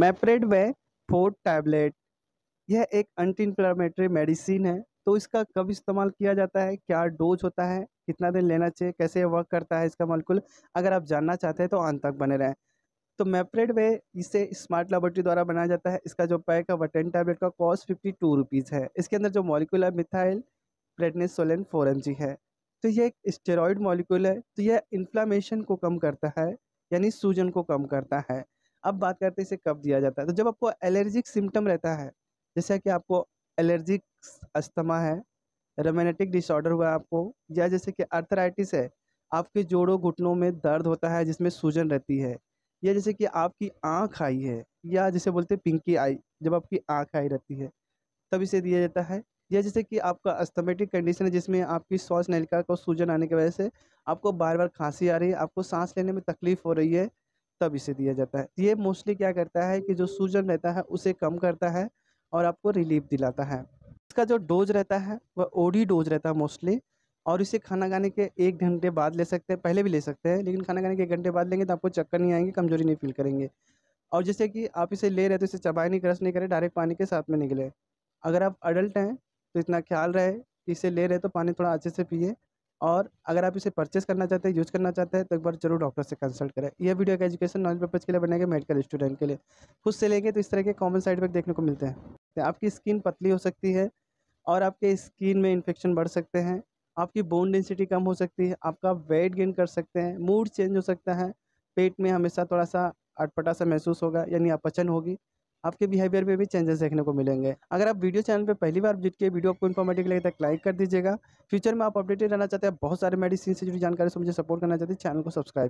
मैप्रेड way four tablet यह एक anti inflammatory medicine है तो इसका कब इस्तेमाल किया जाता है क्या डोज होता है कितना दिन लेना चाहिए कैसे वर्क करता है इसका मालकुल अगर आप जानना चाहते हैं तो अंत तक बने रहें तो मैप्रेड वे इसे स्मार्ट लेबोरेटरी द्वारा बनाया जाता है इसका जो पैक है वह टेन टैबलेट का कॉस्ट फिफ्टी टू रुपीज़ है इसके अंदर जो मॉलिकुल है methyl prednisolone four M G है तो यह एक स्टेरॉयड मॉलिकुल है तो यह इन्फ्लामेशन को कम करता है यानी सूजन को कम करता है अब बात करते हैं इसे कब दिया जाता है तो जब आपको एलर्जिक सिम्टम रहता है जैसे कि आपको एलर्जिक अस्थमा है रोमेनेटिक डिसऑर्डर हुआ आपको या जैसे कि अर्थराइटिस है आपके जोड़ों घुटनों में दर्द होता है जिसमें सूजन रहती है या जैसे कि आपकी आँख आई है या जिसे बोलते हैं पिंकी आई जब आपकी आँख आई रहती है तब इसे दिया जाता है या जैसे कि आपका अस्थमेटिक कंडीशन है जिसमें आपकी श्वास नलिका को सूजन आने की वजह से आपको बार बार खांसी आ रही है आपको सांस लेने में तकलीफ़ हो रही है तब इसे दिया जाता है ये मोस्टली क्या करता है कि जो सूजन रहता है उसे कम करता है और आपको रिलीफ दिलाता है इसका जो डोज रहता है वह ओडी डोज रहता है मोस्टली और इसे खाना खाने के एक घंटे बाद ले सकते हैं पहले भी ले सकते हैं लेकिन खाना खाने के एक घंटे बाद लेंगे तो आपको चक्कर नहीं आएंगे कमजोरी नहीं फील करेंगे और जैसे कि आप इसे ले रहे तो इसे चबाई नहीं क्रश नहीं करें डायरेक्ट पानी के साथ में निकले अगर आप अडल्ट हैं तो इतना ख्याल रहे कि इसे ले रहे तो पानी थोड़ा अच्छे से पिए और अगर आप इसे परचेस करना चाहते हैं यूज़ करना चाहते हैं तो एक बार जरूर डॉक्टर से कंसल्ट करें यह वीडियो एक एजुकेशन नॉलेज पर्पज़ के लिए बनाएंगे मेडिकल स्टूडेंट के लिए खुद से लेंगे तो इस तरह के कॉमन साइड इफेक्ट देखने को मिलते हैं तो आपकी स्किन पतली हो सकती है और आपके स्किन में इन्फेक्शन बढ़ सकते हैं आपकी बोन डेंसिटी कम हो सकती है आपका वेट गेन कर सकते हैं मूड चेंज हो सकता है पेट में हमेशा थोड़ा सा अटपटा सा महसूस होगा यानी अपचन होगी आपके बिहेवियर पे भी चेंजेस देखने को मिलेंगे अगर आप वीडियो चैनल पे पहली बार विजिट किए वीडियो आपको इन्फॉर्मेटिव लगे है तो लाइक कर दीजिएगा फ्यूचर में आप अपडेटेड रहना चाहते हैं बहुत सारे मेडिसिन से जुड़ी जानकारी से मुझे सपोर्ट करना चाहते हैं चैनल को सब्सक्राइब